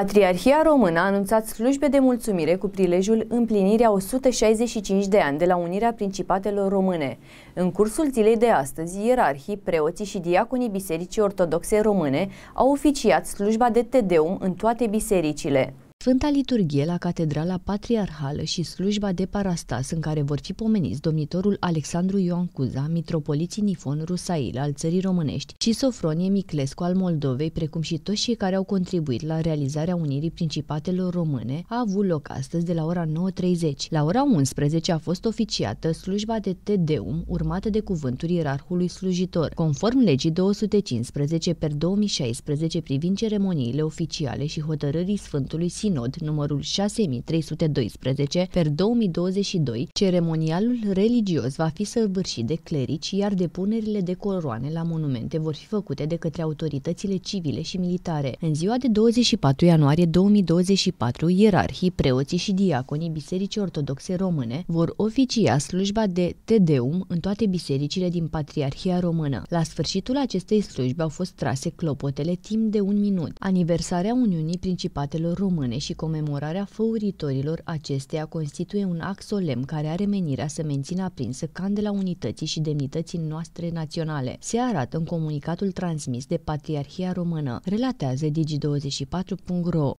Patriarhia Română a anunțat slujbe de mulțumire cu prilejul împlinirea 165 de ani de la unirea Principatelor Române. În cursul zilei de astăzi, ierarhii, preoții și diaconii Bisericii Ortodoxe Române au oficiat slujba de Tedeum în toate bisericile. Sfânta Liturghie la Catedrala Patriarhală și slujba de parastas în care vor fi pomeniți domnitorul Alexandru Ioan Cuza, mitropoliții Nifon Rusail al țării românești și Sofronie Miclescu al Moldovei, precum și toți cei care au contribuit la realizarea unirii principatelor române, a avut loc astăzi de la ora 9.30. La ora 11 a fost oficiată slujba de Tedeum, urmată de cuvântul ierarhului slujitor, conform legii 215 per 2016 privind ceremoniile oficiale și hotărârii Sfântului Sin Sinod numărul 6312 per 2022, ceremonialul religios va fi săvârșit de clerici, iar depunerile de coroane la monumente vor fi făcute de către autoritățile civile și militare. În ziua de 24 ianuarie 2024, ierarhii, preoții și diaconii Bisericii Ortodoxe Române vor oficia slujba de Tedeum în toate bisericile din Patriarhia Română. La sfârșitul acestei slujbe au fost trase clopotele timp de un minut. Aniversarea Uniunii Principatelor Române și comemorarea făuritorilor acesteia constituie un act solemn care are menirea să mențină aprinsă candela unității și demnității noastre naționale. Se arată în comunicatul transmis de Patriarhia Română, relatează Digi24.ro.